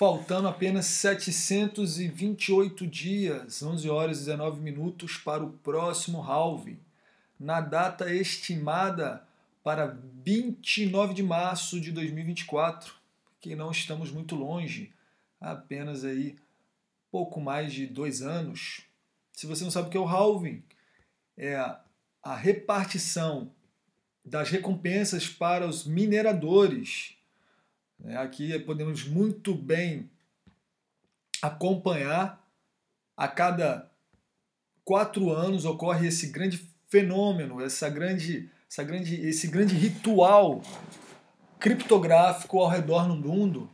Faltando apenas 728 dias, 11 horas e 19 minutos para o próximo halving. Na data estimada para 29 de março de 2024, que não estamos muito longe, apenas aí pouco mais de dois anos. Se você não sabe o que é o halving, é a repartição das recompensas para os mineradores né? Aqui podemos muito bem acompanhar a cada quatro anos ocorre esse grande fenômeno, essa grande, essa grande, esse grande ritual criptográfico ao redor do mundo.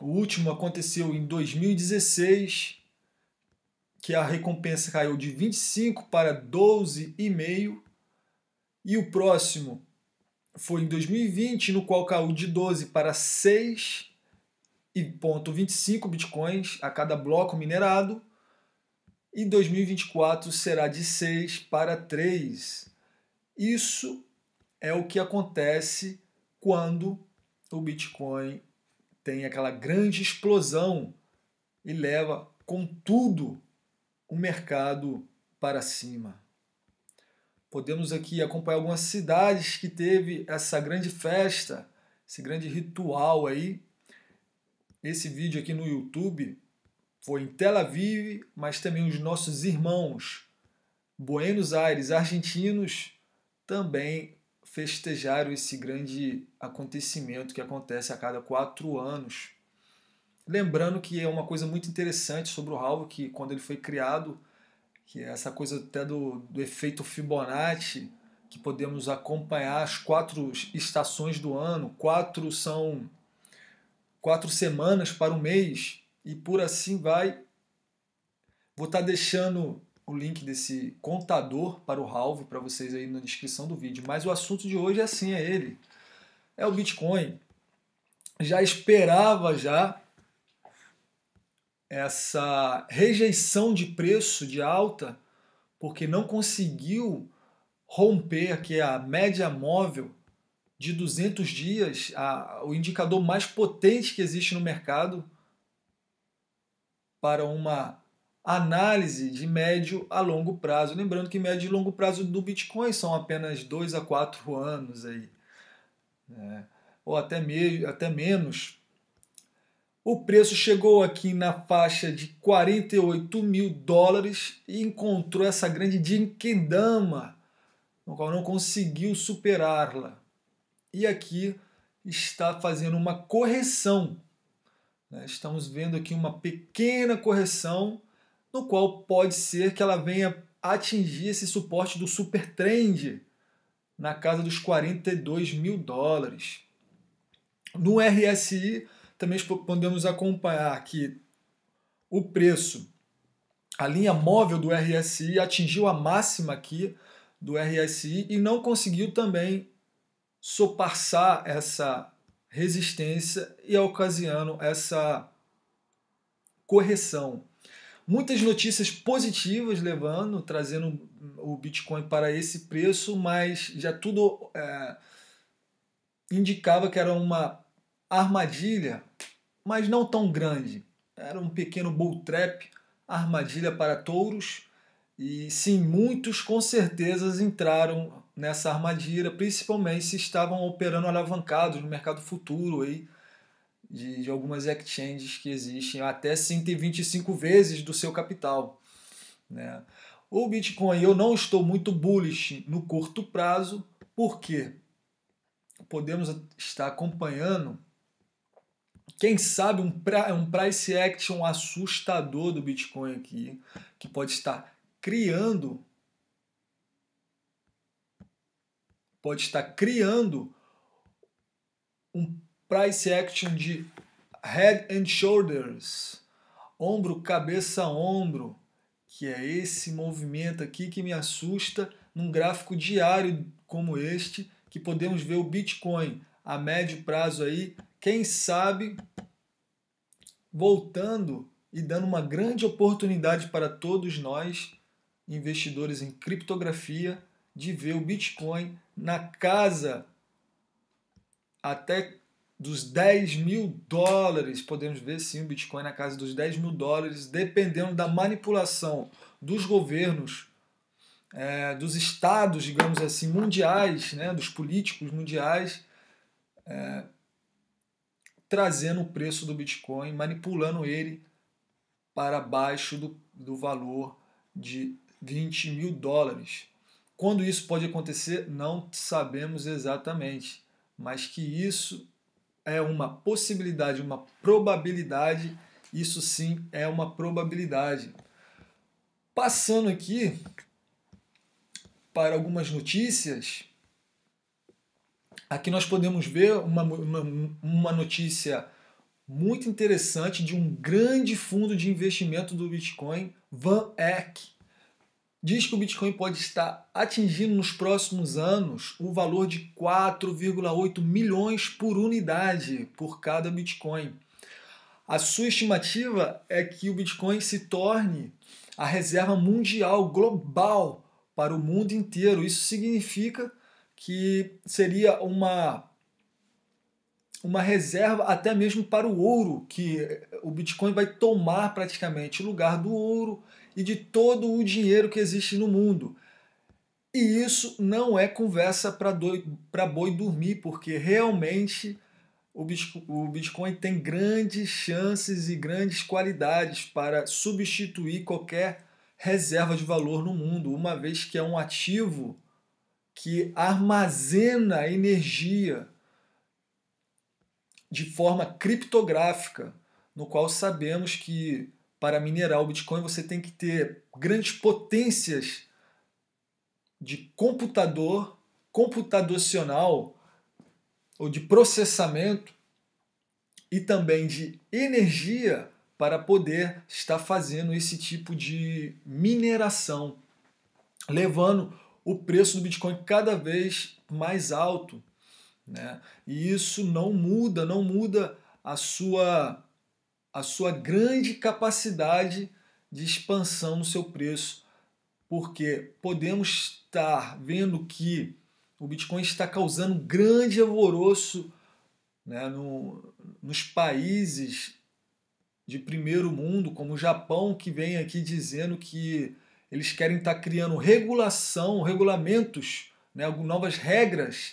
O último aconteceu em 2016, que a recompensa caiu de 25 para 12,5 e o próximo foi em 2020, no qual caiu de 12 para 6,25 bitcoins a cada bloco minerado. E 2024 será de 6 para 3. Isso é o que acontece quando o Bitcoin tem aquela grande explosão e leva, tudo o mercado para cima. Podemos aqui acompanhar algumas cidades que teve essa grande festa, esse grande ritual aí. Esse vídeo aqui no YouTube foi em Tel Aviv, mas também os nossos irmãos Buenos Aires, argentinos, também festejaram esse grande acontecimento que acontece a cada quatro anos. Lembrando que é uma coisa muito interessante sobre o Halvo, que quando ele foi criado, que é essa coisa até do, do efeito Fibonacci, que podemos acompanhar as quatro estações do ano, quatro são quatro semanas para o um mês, e por assim vai. Vou estar tá deixando o link desse contador para o Halve para vocês aí na descrição do vídeo, mas o assunto de hoje é assim, é ele. É o Bitcoin. Já esperava já essa rejeição de preço de alta porque não conseguiu romper aqui a média móvel de 200 dias, a, o indicador mais potente que existe no mercado para uma análise de médio a longo prazo. Lembrando que médio e longo prazo do Bitcoin são apenas 2 a 4 anos aí, né? ou até, meio, até menos o preço chegou aqui na faixa de 48 mil dólares e encontrou essa grande Jinkendama, no qual não conseguiu superá-la. E aqui está fazendo uma correção. Né? Estamos vendo aqui uma pequena correção, no qual pode ser que ela venha atingir esse suporte do super trend na casa dos 42 mil dólares. No RSI, também podemos acompanhar que o preço, a linha móvel do RSI atingiu a máxima aqui do RSI e não conseguiu também sopassar essa resistência e é ocasionando essa correção. Muitas notícias positivas levando, trazendo o Bitcoin para esse preço, mas já tudo é, indicava que era uma armadilha, mas não tão grande. Era um pequeno bull trap, armadilha para touros. E sim, muitos com certeza entraram nessa armadilha, principalmente se estavam operando alavancados no mercado futuro aí, de, de algumas exchanges que existem até 125 vezes do seu capital. Né? O Bitcoin eu não estou muito bullish no curto prazo, porque podemos estar acompanhando quem sabe, um, pra, um price action assustador do Bitcoin aqui, que pode estar criando. Pode estar criando um price action de head and shoulders, ombro, cabeça, ombro, que é esse movimento aqui que me assusta num gráfico diário como este, que podemos ver o Bitcoin a médio prazo aí quem sabe, voltando e dando uma grande oportunidade para todos nós, investidores em criptografia, de ver o Bitcoin na casa até dos 10 mil dólares. Podemos ver sim o Bitcoin na casa dos 10 mil dólares, dependendo da manipulação dos governos, é, dos estados, digamos assim, mundiais, né, dos políticos mundiais. É, trazendo o preço do Bitcoin, manipulando ele para baixo do, do valor de 20 mil dólares. Quando isso pode acontecer, não sabemos exatamente, mas que isso é uma possibilidade, uma probabilidade, isso sim é uma probabilidade. Passando aqui para algumas notícias, Aqui nós podemos ver uma, uma, uma notícia muito interessante de um grande fundo de investimento do Bitcoin, Van Eck. Diz que o Bitcoin pode estar atingindo nos próximos anos o valor de 4,8 milhões por unidade por cada Bitcoin. A sua estimativa é que o Bitcoin se torne a reserva mundial global para o mundo inteiro. Isso significa que seria uma uma reserva até mesmo para o ouro, que o Bitcoin vai tomar praticamente o lugar do ouro e de todo o dinheiro que existe no mundo. E isso não é conversa para boi dormir, porque realmente o Bitcoin tem grandes chances e grandes qualidades para substituir qualquer reserva de valor no mundo, uma vez que é um ativo que armazena energia de forma criptográfica, no qual sabemos que para minerar o Bitcoin você tem que ter grandes potências de computador, computacional ou de processamento e também de energia para poder estar fazendo esse tipo de mineração, levando o preço do Bitcoin cada vez mais alto. Né? E isso não muda, não muda a sua, a sua grande capacidade de expansão no seu preço, porque podemos estar vendo que o Bitcoin está causando grande alvoroço né, no, nos países de primeiro mundo, como o Japão, que vem aqui dizendo que eles querem estar tá criando regulação, regulamentos, né, novas regras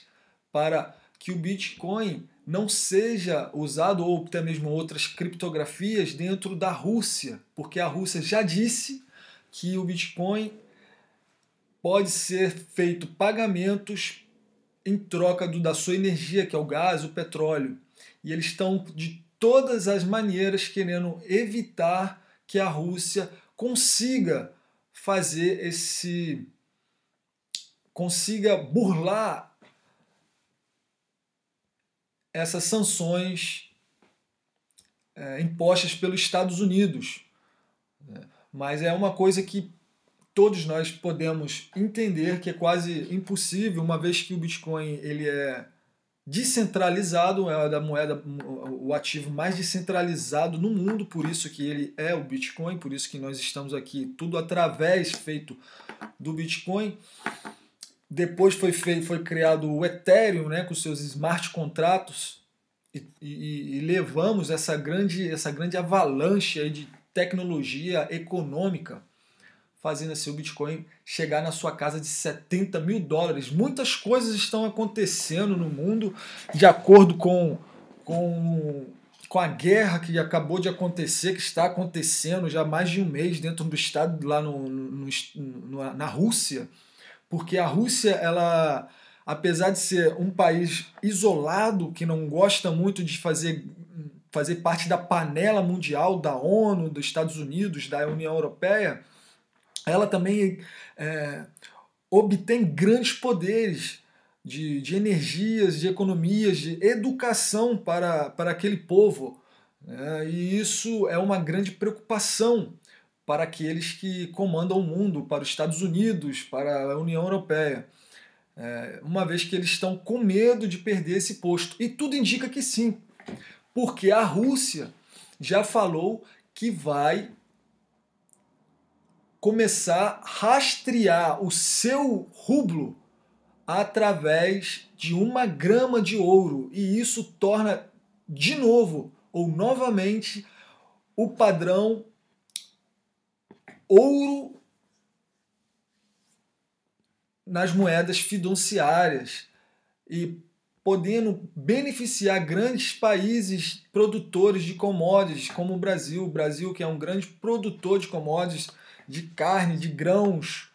para que o Bitcoin não seja usado ou até mesmo outras criptografias dentro da Rússia, porque a Rússia já disse que o Bitcoin pode ser feito pagamentos em troca do, da sua energia, que é o gás, o petróleo. E eles estão de todas as maneiras querendo evitar que a Rússia consiga fazer esse. consiga burlar essas sanções é, impostas pelos Estados Unidos. Né? Mas é uma coisa que todos nós podemos entender que é quase impossível, uma vez que o Bitcoin ele é descentralizado, é a moeda, o ativo mais descentralizado no mundo, por isso que ele é o Bitcoin, por isso que nós estamos aqui, tudo através feito do Bitcoin. Depois foi, feito, foi criado o Ethereum, né, com seus smart contratos, e, e, e levamos essa grande, essa grande avalanche aí de tecnologia econômica fazendo assim o Bitcoin chegar na sua casa de 70 mil dólares. Muitas coisas estão acontecendo no mundo de acordo com, com, com a guerra que acabou de acontecer, que está acontecendo já há mais de um mês dentro do estado lá no, no, no, na Rússia, porque a Rússia ela apesar de ser um país isolado que não gosta muito de fazer fazer parte da panela mundial da ONU, dos Estados Unidos, da União Europeia, ela também é, obtém grandes poderes de, de, energias, de economias, de educação para, para aquele povo. Né? E isso é uma grande preocupação para aqueles que comandam o mundo, para os Estados Unidos, para a União Europeia. É, uma vez que eles estão com medo de perder esse posto. E tudo indica que sim, porque a Rússia já falou que vai começar a rastrear o seu rublo através de uma grama de ouro. E isso torna de novo ou novamente o padrão ouro nas moedas fiduciárias e podendo beneficiar grandes países produtores de commodities, como o Brasil. O Brasil, que é um grande produtor de commodities, de carne, de grãos,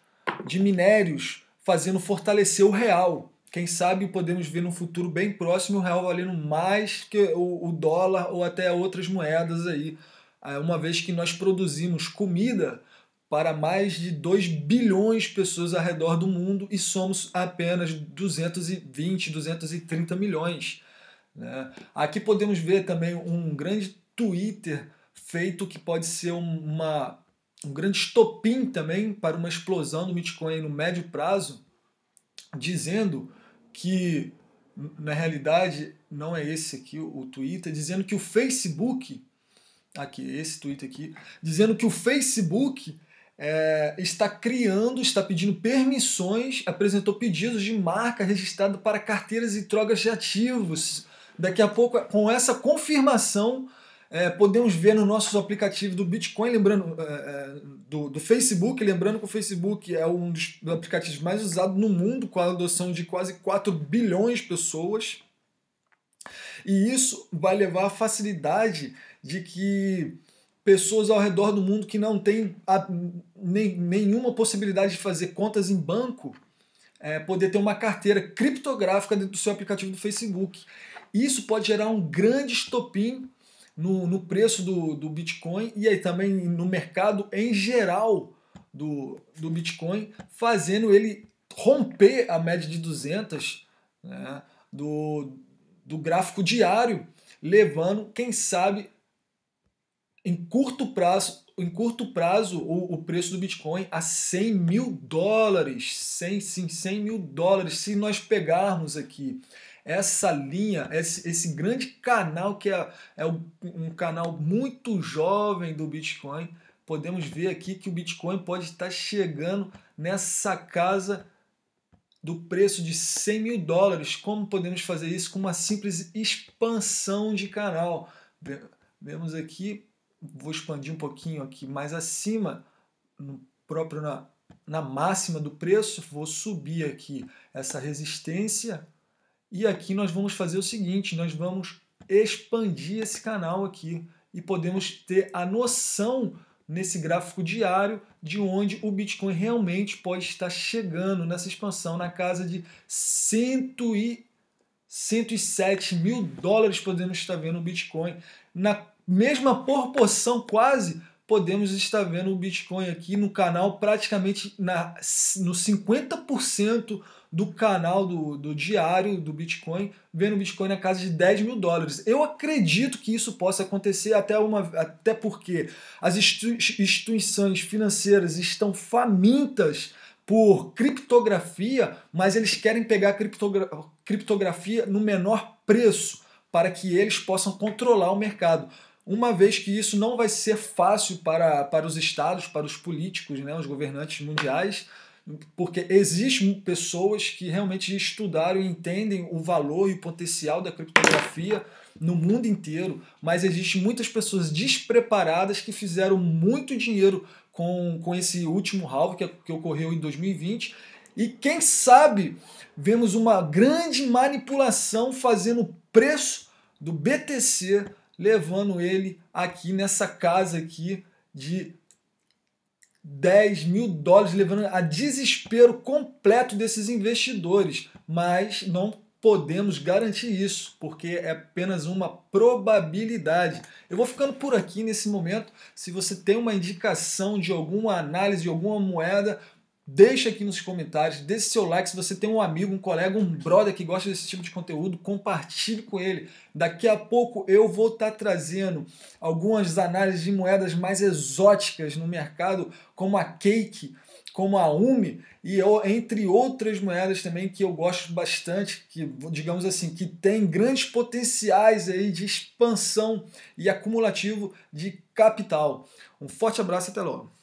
de minérios, fazendo fortalecer o real. Quem sabe podemos ver no futuro bem próximo o real valendo mais que o, dólar ou até outras moedas aí, ah, uma vez que nós produzimos comida para mais de 2 bilhões de pessoas ao redor do mundo e somos apenas 220, 230 milhões. Né? Aqui podemos ver também um grande Twitter feito que pode ser uma um grande estopim também para uma explosão do Bitcoin no médio prazo, dizendo que, na realidade, não é esse aqui o Twitter, é dizendo que o Facebook, tá aqui, esse tweet aqui, dizendo que o Facebook é, está criando, está pedindo permissões, apresentou pedidos de marca registrada para carteiras e trocas de ativos. Daqui a pouco, com essa confirmação, é, podemos ver nos nossos aplicativos do Bitcoin, lembrando é, é, do, do, Facebook, lembrando que o Facebook é um dos aplicativos mais usados no mundo, com a adoção de quase 4 bilhões de pessoas. E isso vai levar à facilidade de que pessoas ao redor do mundo que não têm a, nem, nenhuma possibilidade de fazer contas em banco é, poder ter uma carteira criptográfica dentro do seu aplicativo do Facebook. Isso pode gerar um grande estopim no, no preço do, do Bitcoin e aí também no mercado em geral do, do Bitcoin, fazendo ele romper a média de 200 né, do, do gráfico diário, levando, quem sabe, em curto prazo, em curto prazo o, o preço do Bitcoin a 100 mil dólares. 100, sim, 100 mil dólares. Se nós pegarmos aqui essa linha, esse, esse grande canal que é, é um canal muito jovem do Bitcoin, podemos ver aqui que o Bitcoin pode estar chegando nessa casa do preço de 100 mil dólares. Como podemos fazer isso com uma simples expansão de canal? Vemos aqui, vou expandir um pouquinho aqui mais acima, no próprio na, na máxima do preço, vou subir aqui essa resistência e aqui nós vamos fazer o seguinte, nós vamos expandir esse canal aqui e podemos ter a noção nesse gráfico diário de onde o Bitcoin realmente pode estar chegando nessa expansão na casa de 100 e 107 mil dólares podemos estar vendo o Bitcoin. Na mesma proporção quase podemos estar vendo o Bitcoin aqui no canal praticamente na, no 50% do canal do, do diário do Bitcoin, vendo o Bitcoin na casa de 10 mil dólares. Eu acredito que isso possa acontecer, até, uma, até porque as instituições financeiras estão famintas por criptografia, mas eles querem pegar criptogra criptografia no menor preço para que eles possam controlar o mercado. Uma vez que isso não vai ser fácil para, para os estados, para os políticos, né, os governantes mundiais, porque existem pessoas que realmente estudaram e entendem o valor e o potencial da criptografia no mundo inteiro, mas existem muitas pessoas despreparadas que fizeram muito dinheiro com, com esse último halving que, que ocorreu em 2020 e quem sabe vemos uma grande manipulação fazendo o preço do BTC, levando ele aqui nessa casa aqui de 10 mil dólares, levando a desespero completo desses investidores. Mas não podemos garantir isso, porque é apenas uma probabilidade. Eu vou ficando por aqui nesse momento. Se você tem uma indicação de alguma análise de alguma moeda, Deixa aqui nos comentários, dê seu like. Se você tem um amigo, um colega, um brother que gosta desse tipo de conteúdo, compartilhe com ele. Daqui a pouco eu vou estar tá trazendo algumas análises de moedas mais exóticas no mercado, como a Cake, como a UMI, e eu, entre outras moedas também que eu gosto bastante, que digamos assim, que tem grandes potenciais aí de expansão e acumulativo de capital. Um forte abraço, até logo.